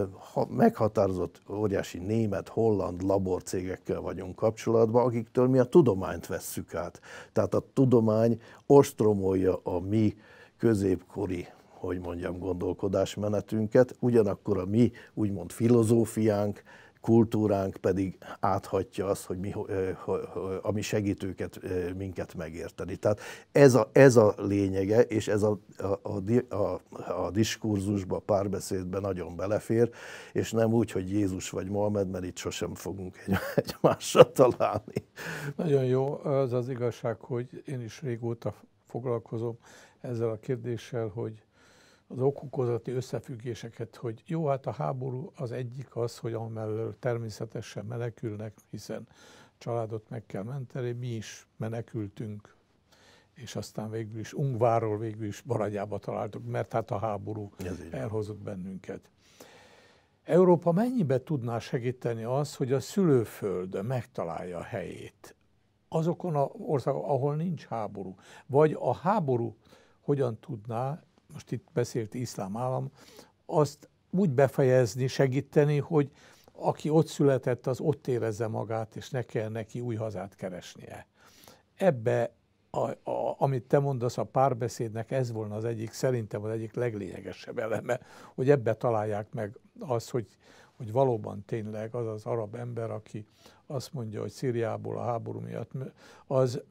meghatározott óriási német, holland laborcégekkel vagyunk kapcsolatban, akiktől mi a tudományt vesszük át. Tehát a tudomány ostromolja a mi középkori hogy mondjam, gondolkodásmenetünket, ugyanakkor a mi úgymond filozófiánk, kultúránk pedig áthatja azt, hogy mi, eh, ami segít őket, eh, minket megérteni. Tehát ez a, ez a lényege, és ez a, a, a, a diskurzusba, a párbeszédbe nagyon belefér, és nem úgy, hogy Jézus vagy Mohamed, mert itt sosem fogunk egy, egymásra találni. Nagyon jó, az az igazság, hogy én is régóta foglalkozom ezzel a kérdéssel, hogy az okokozati összefüggéseket, hogy jó, hát a háború az egyik az, hogy amellől természetesen menekülnek, hiszen családot meg kell menteni, mi is menekültünk, és aztán végül is Ungváról végül is Baragyába találtuk, mert hát a háború elhozott bennünket. Európa mennyibe tudná segíteni az, hogy a szülőföld megtalálja a helyét? Azokon a országok, ahol nincs háború, vagy a háború hogyan tudná most itt beszélt iszlám állam, azt úgy befejezni, segíteni, hogy aki ott született, az ott érezze magát, és ne kell neki új hazát keresnie. Ebbe, a, a, amit te mondasz, a párbeszédnek ez volna az egyik, szerintem az egyik leglényegesebb eleme, hogy ebbe találják meg az, hogy, hogy valóban tényleg az az arab ember, aki azt mondja, hogy Szíriából a háború miatt, az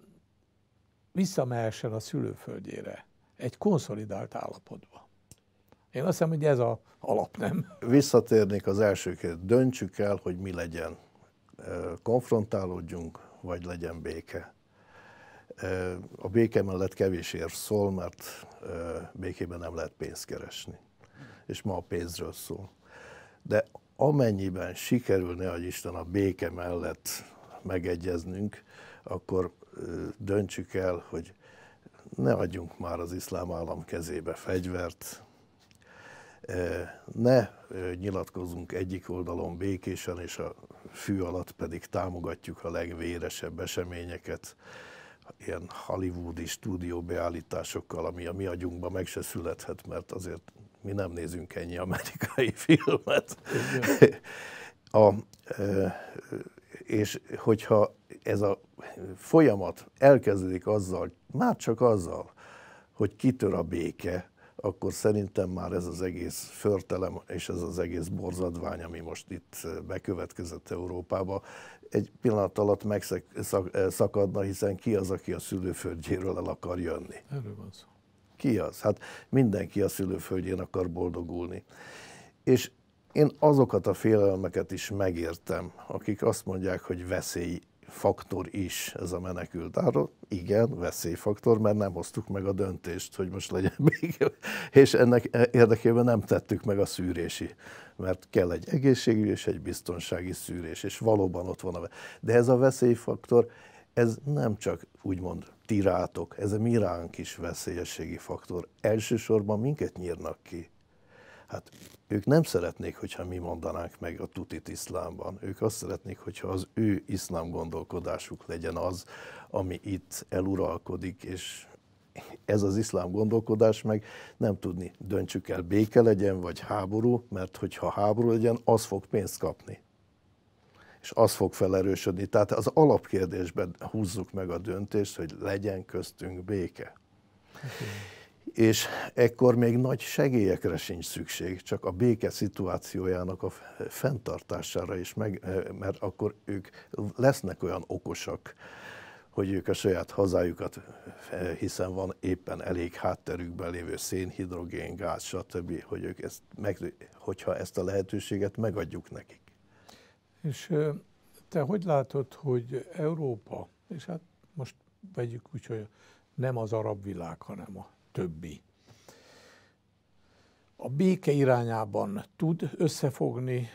visszamehessen a szülőföldjére egy konszolidált állapotba. Én azt hiszem, hogy ez a alap, nem? Visszatérnék az első Döntsük el, hogy mi legyen. Konfrontálódjunk, vagy legyen béke. A béke mellett kevés ér szól, mert békében nem lehet pénzt keresni. És ma a pénzről szól. De amennyiben sikerül, ne Isten, a béke mellett megegyeznünk, akkor döntsük el, hogy ne adjunk már az iszlám állam kezébe fegyvert, ne nyilatkozunk egyik oldalon békésen, és a fű alatt pedig támogatjuk a legvéresebb eseményeket, ilyen hollywoodi stúdióbeállításokkal, ami a mi agyunkban meg se születhet, mert azért mi nem nézünk ennyi amerikai filmet. a, és hogyha ez a folyamat elkezdődik azzal, már csak azzal, hogy kitör a béke, akkor szerintem már ez az egész förtelem és ez az egész borzadvány, ami most itt bekövetkezett Európába, egy pillanat alatt megszakadna, eh, hiszen ki az, aki a szülőföldjéről el akar jönni? Erről van szó. Ki az? Hát mindenki a szülőföldjén akar boldogulni. És én azokat a félelmeket is megértem, akik azt mondják, hogy veszély faktor is ez a menekült áron. Igen, veszélyfaktor, mert nem hoztuk meg a döntést, hogy most legyen még, és ennek érdekében nem tettük meg a szűrési, mert kell egy egészségügyi és egy biztonsági szűrés, és valóban ott van a De ez a veszélyfaktor, ez nem csak úgymond tirátok, ez a mi ránk is veszélyességi faktor. Elsősorban minket nyírnak ki. Hát ők nem szeretnék, hogyha mi mondanánk meg a tutit iszlámban. Ők azt szeretnék, hogyha az ő iszlám gondolkodásuk legyen az, ami itt eluralkodik, és ez az iszlám gondolkodás meg nem tudni, döntsük el, béke legyen, vagy háború, mert hogyha háború legyen, az fog pénzt kapni. És az fog felerősödni. Tehát az alapkérdésben húzzuk meg a döntést, hogy legyen köztünk béke. Okay. Hát és ekkor még nagy segélyekre sincs szükség, csak a béke szituációjának a fenntartására is, meg, mert akkor ők lesznek olyan okosak, hogy ők a saját hazájukat, hiszen van éppen elég hátterükben lévő szén, hidrogén, gáz, stb., hogy ők ezt meg, hogyha ezt a lehetőséget megadjuk nekik. És te hogy látod, hogy Európa, és hát most vegyük úgy, hogy nem az arab világ, hanem a többi. A béke irányában tud összefogni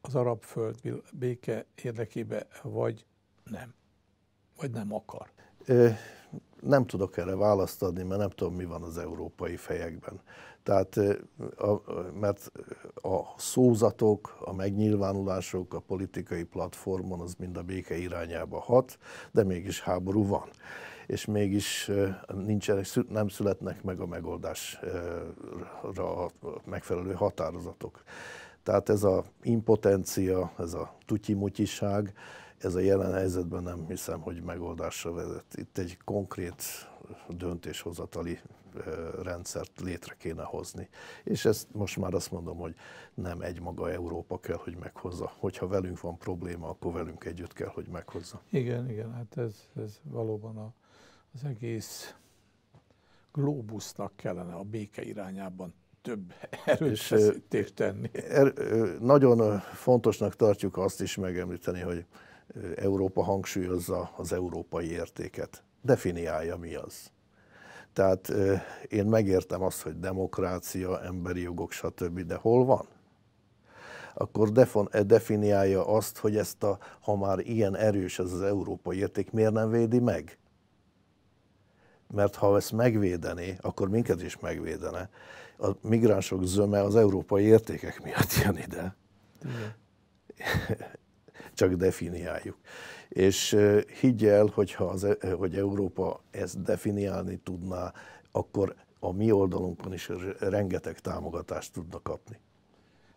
az arab föld béke érdekébe, vagy nem? Vagy nem akar? nem tudok erre választ adni, mert nem tudom, mi van az európai fejekben. Tehát, a, mert a szózatok, a megnyilvánulások a politikai platformon az mind a béke irányába hat, de mégis háború van és mégis nincsenek, nem születnek meg a megoldásra a megfelelő határozatok. Tehát ez a impotencia, ez a tutyimutyiság, ez a jelen helyzetben nem hiszem, hogy megoldásra vezet. Itt egy konkrét döntéshozatali rendszert létre kéne hozni. És ezt most már azt mondom, hogy nem egy maga Európa kell, hogy meghozza. Hogyha velünk van probléma, akkor velünk együtt kell, hogy meghozza. Igen, igen, hát ez, ez valóban a az egész glóbusznak kellene a béke irányában több erőfeszítést tenni. Er, nagyon fontosnak tartjuk azt is megemlíteni, hogy Európa hangsúlyozza az európai értéket. Definiálja mi az. Tehát én megértem azt, hogy demokrácia, emberi jogok, stb., de hol van? Akkor e, definiálja azt, hogy ezt a, ha már ilyen erős ez az európai érték, miért nem védi meg? mert ha ezt megvédené, akkor minket is megvédene. A migránsok zöme az európai értékek miatt jön ide. Igen. Csak definiáljuk. És higgy el, hogyha az, hogy Európa ezt definiálni tudná, akkor a mi oldalunkon is rengeteg támogatást tudna kapni.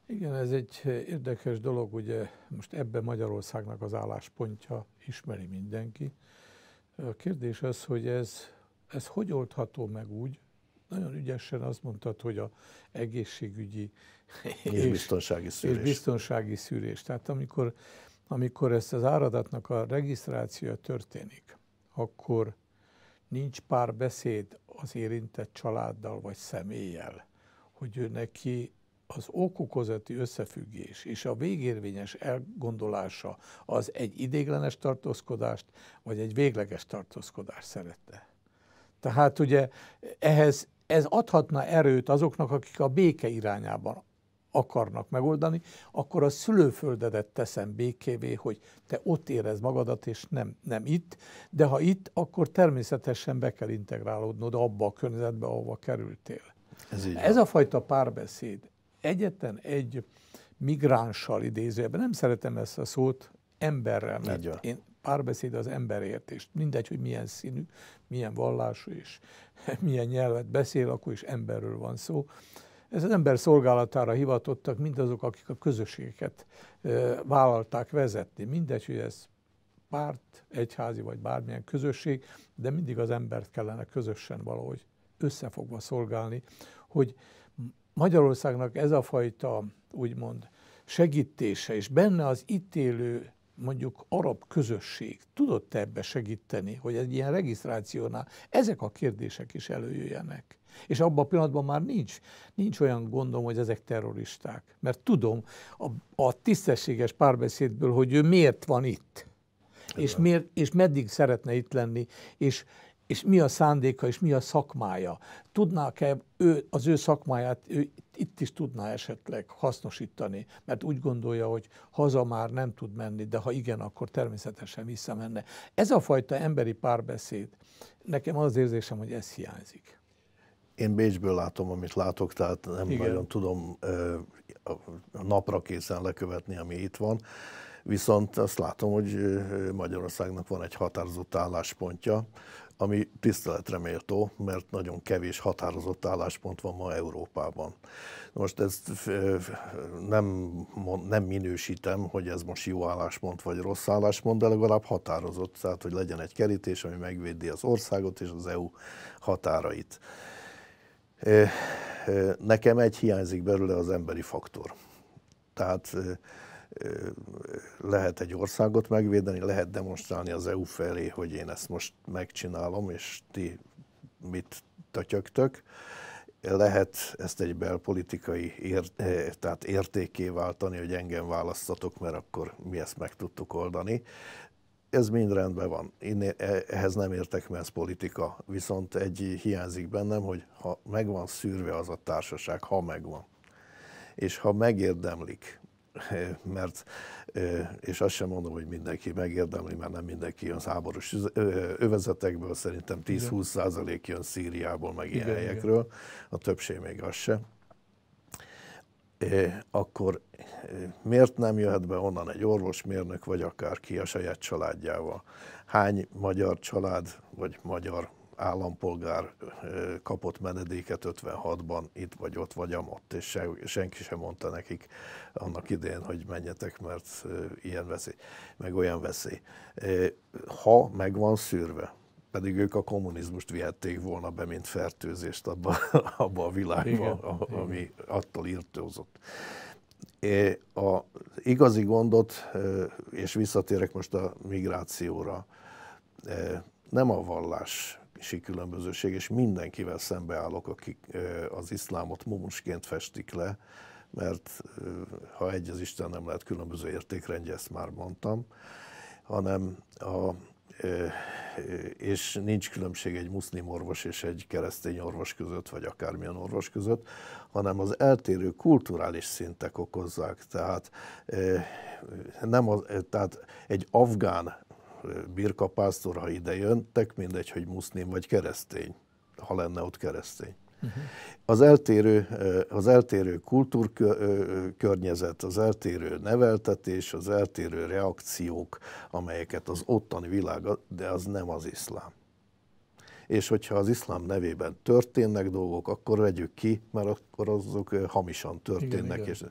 Igen, ez egy érdekes dolog, ugye most ebben Magyarországnak az álláspontja ismeri mindenki. A kérdés az, hogy ez ez hogy oldható meg úgy, nagyon ügyesen azt mondtad, hogy a egészségügyi és, és biztonsági szűrés. És biztonsági szűrés. Tehát amikor, amikor ezt az áradatnak a regisztrációja történik, akkor nincs pár beszéd az érintett családdal vagy személlyel, hogy ő neki az okokozati összefüggés és a végérvényes elgondolása az egy idéglenes tartózkodást, vagy egy végleges tartózkodást szerette. Tehát ugye ehhez ez adhatna erőt azoknak, akik a béke irányában akarnak megoldani, akkor a szülőföldedet teszem békévé, hogy te ott érez magadat, és nem, nem itt. De ha itt, akkor természetesen be kell integrálódnod abba a környezetbe, ahova kerültél. Ez, így ez a fajta párbeszéd egyetlen egy migránssal idézőjebben, nem szeretem ezt a szót, emberrel, mert én párbeszéd az emberért, és mindegy, hogy milyen színű, milyen vallású és milyen nyelvet beszél, akkor is emberről van szó. Ez az ember szolgálatára hivatottak mindazok, akik a közösségeket vállalták vezetni. Mindegy, hogy ez párt, egyházi vagy bármilyen közösség, de mindig az embert kellene közösen valahogy összefogva szolgálni, hogy Magyarországnak ez a fajta úgymond segítése, és benne az itt élő mondjuk arab közösség tudott -e ebbe segíteni, hogy egy ilyen regisztrációnál ezek a kérdések is előjöjjenek? És abban a pillanatban már nincs, nincs olyan gondom, hogy ezek terroristák. Mert tudom a, a tisztességes párbeszédből, hogy ő miért van itt, és, miért, és meddig szeretne itt lenni, és és mi a szándéka, és mi a szakmája. Tudnák-e ő, az ő szakmáját, ő itt is tudná esetleg hasznosítani, mert úgy gondolja, hogy haza már nem tud menni, de ha igen, akkor természetesen visszamenne. Ez a fajta emberi párbeszéd, nekem az érzésem, hogy ez hiányzik. Én Bécsből látom, amit látok, tehát nem igen. nagyon tudom napra készen lekövetni, ami itt van. Viszont azt látom, hogy Magyarországnak van egy határozott álláspontja, ami tiszteletre méltó, mert nagyon kevés határozott álláspont van ma Európában. Most ezt nem, nem minősítem, hogy ez most jó álláspont vagy rossz álláspont, de legalább határozott, tehát hogy legyen egy kerítés, ami megvédi az országot és az EU határait. Nekem egy hiányzik belőle az emberi faktor. Tehát lehet egy országot megvédeni, lehet demonstrálni az EU felé, hogy én ezt most megcsinálom, és ti mit tötyögtök. Lehet ezt egy belpolitikai eh, tehát értéké váltani, hogy engem választatok, mert akkor mi ezt meg tudtuk oldani. Ez mind rendben van. Én e-, ehhez nem értek, mert ez politika. Viszont egy hiányzik bennem, hogy ha megvan szűrve az a társaság, ha megvan, és ha megérdemlik, mert, és azt sem mondom, hogy mindenki megérdemli, mert nem mindenki az háborús övezetekből, szerintem 10-20 százalék jön Szíriából, meg ilyen igen, helyekről, igen. a többség még az se. Akkor miért nem jöhet be onnan egy orvosmérnök, vagy akárki a saját családjával? Hány magyar család, vagy magyar állampolgár kapott menedéket 56-ban, itt vagy ott vagy amott, és senki sem mondta nekik annak idején, hogy menjetek, mert ilyen veszély, meg olyan veszély. Ha meg van szűrve, pedig ők a kommunizmust vihették volna be, mint fertőzést abba, abba a világba, Igen. ami attól írtózott. A igazi gondot, és visszatérek most a migrációra, nem a vallás óriási különbözőség, és mindenkivel szembeállok, akik az iszlámot mumusként festik le, mert ha egy az Isten nem lehet különböző értékrendje, ezt már mondtam, hanem a, és nincs különbség egy muszlim orvos és egy keresztény orvos között, vagy akármilyen orvos között, hanem az eltérő kulturális szintek okozzák. Tehát, nem az, tehát egy afgán birkapásztor, ha ide jöntek, mindegy, hogy muszlim vagy keresztény, ha lenne ott keresztény. Uh-huh. Az eltérő, az eltérő kultúrkörnyezet, az eltérő neveltetés, az eltérő reakciók, amelyeket az ottani világ, de az nem az iszlám. És hogyha az iszlám nevében történnek dolgok, akkor vegyük ki, mert akkor azok hamisan történnek. Igen, igen. És,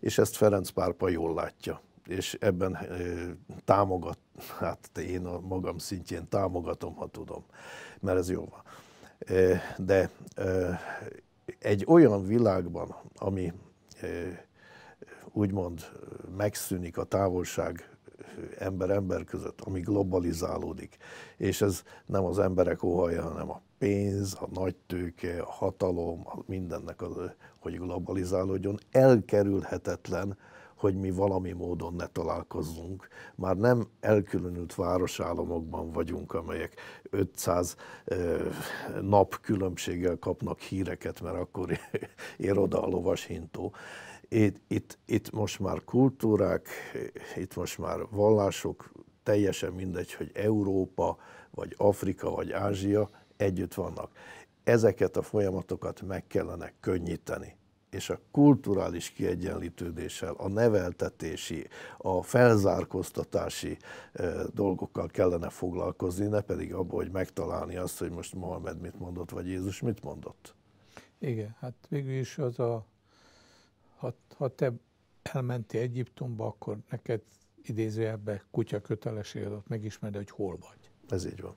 és ezt Ferenc Párpa jól látja és ebben támogat, hát én a magam szintjén támogatom, ha tudom, mert ez jó van. De egy olyan világban, ami úgymond megszűnik a távolság ember-ember között, ami globalizálódik, és ez nem az emberek óhaja, hanem a pénz, a nagy tőke, a hatalom, a mindennek, az, hogy globalizálódjon, elkerülhetetlen, hogy mi valami módon ne találkozzunk. Már nem elkülönült városállamokban vagyunk, amelyek 500 nap különbséggel kapnak híreket, mert akkor ér oda a lovashintó. Itt, itt, itt most már kultúrák, itt most már vallások, teljesen mindegy, hogy Európa, vagy Afrika, vagy Ázsia, együtt vannak. Ezeket a folyamatokat meg kellene könnyíteni és a kulturális kiegyenlítődéssel, a neveltetési, a felzárkóztatási dolgokkal kellene foglalkozni, ne pedig abból, hogy megtalálni azt, hogy most Mohamed mit mondott, vagy Jézus mit mondott. Igen, hát végül is az a, ha, ha te elmentél Egyiptomba, akkor neked idézőjelben kutya kötelességed ott megismerni, hogy hol vagy. Ez így van.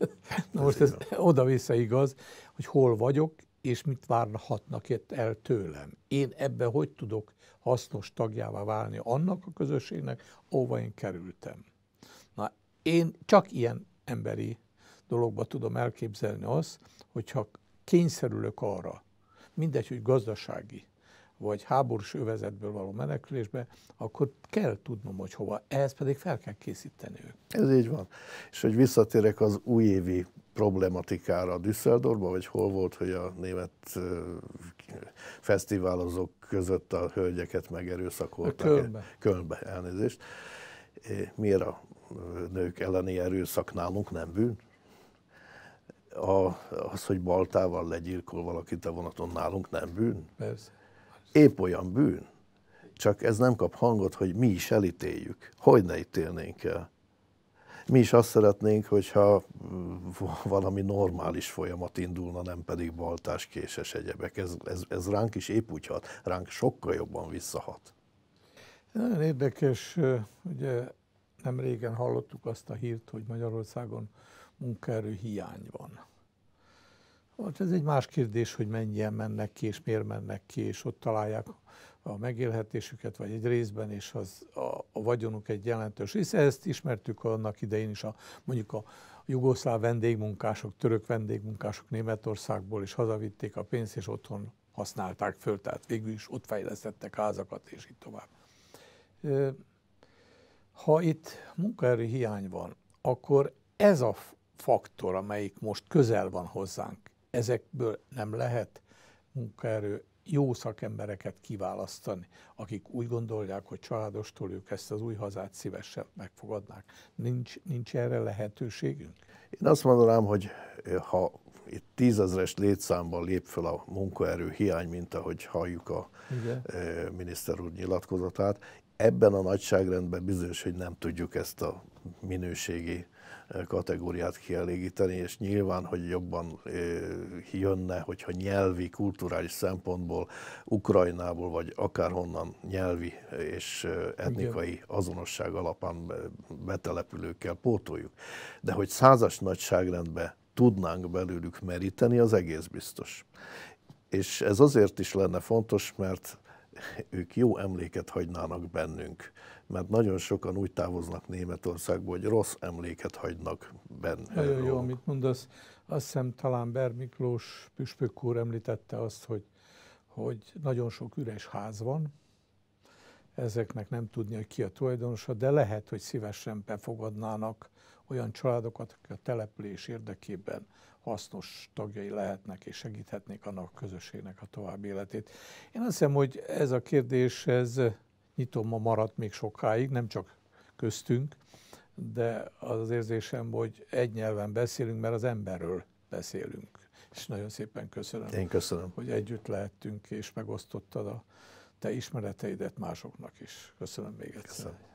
Na most ez, ez oda-vissza igaz, hogy hol vagyok, és mit várhatnak itt el tőlem. Én ebbe hogy tudok hasznos tagjává válni annak a közösségnek, ahova én kerültem. Na, én csak ilyen emberi dologba tudom elképzelni azt, hogyha kényszerülök arra, mindegy, hogy gazdasági, vagy háborús övezetből való menekülésbe, akkor kell tudnom, hogy hova. Ehhez pedig fel kell készíteni őt. Ez így van. És hogy visszatérek az újévi problematikára Düsseldorfban, vagy hol volt, hogy a német fesztiválozók között a hölgyeket megerőszakolták? Hát Kölnbe. Kölnbe, elnézést. Miért a nők elleni erőszak nálunk nem bűn? A, az, hogy baltával legyilkol valakit a vonaton nálunk nem bűn? Persze. Épp olyan bűn. Csak ez nem kap hangot, hogy mi is elítéljük. Hogy ne ítélnénk el? Mi is azt szeretnénk, hogyha mm, valami normális folyamat indulna, nem pedig baltás, késes egyebek. Ez, ez, ez ránk is épp úgy hat, ránk sokkal jobban visszahat. Nagyon érdekes, ugye nem régen hallottuk azt a hírt, hogy Magyarországon munkaerő hiány van. Hát ez egy más kérdés, hogy mennyien mennek ki, és miért mennek ki, és ott találják a megélhetésüket, vagy egy részben, és az, a, a vagyonuk egy jelentős része. Ezt ismertük annak idején is, a, mondjuk a jugoszláv vendégmunkások, török vendégmunkások Németországból is hazavitték a pénzt, és otthon használták föl, tehát végül is ott fejlesztettek házakat, és így tovább. Ha itt munkaerő hiány van, akkor ez a faktor, amelyik most közel van hozzánk, ezekből nem lehet munkaerő jó szakembereket kiválasztani, akik úgy gondolják, hogy családostól ők ezt az új hazát szívesen megfogadnák. Nincs, nincs erre lehetőségünk? Én azt mondanám, hogy eh, ha itt tízezres létszámban lép fel a munkaerő hiány, mint ahogy halljuk a Igen. Eh, miniszter úr nyilatkozatát, ebben a nagyságrendben bizonyos, hogy nem tudjuk ezt a minőségi eh, kategóriát kielégíteni, és nyilván, hogy jobban eh, jönne, hogyha nyelvi, kulturális szempontból Ukrajnából, vagy akárhonnan nyelvi és eh, etnikai azonosság alapán betelepülőkkel pótoljuk. De hogy százas nagyságrendbe tudnánk belőlük meríteni, az egész biztos. És ez azért is lenne fontos, mert ők jó emléket hagynának bennünk mert nagyon sokan úgy távoznak Németországból, hogy rossz emléket hagynak benne. Nagyon jó, amit mondasz. Azt hiszem talán Ber Miklós püspök úr említette azt, hogy, hogy nagyon sok üres ház van, ezeknek nem tudni, hogy ki a tulajdonosa, de lehet, hogy szívesen befogadnának olyan családokat, akik a település érdekében hasznos tagjai lehetnek és segíthetnék annak a közösségnek a további életét. Én azt hiszem, hogy ez a kérdés, ez ma maradt még sokáig, nem csak köztünk, de az az érzésem, hogy egy nyelven beszélünk, mert az emberről beszélünk. És nagyon szépen köszönöm. Én köszönöm. Hogy együtt lehettünk, és megosztottad a te ismereteidet másoknak is. Köszönöm még egyszer. Köszönöm.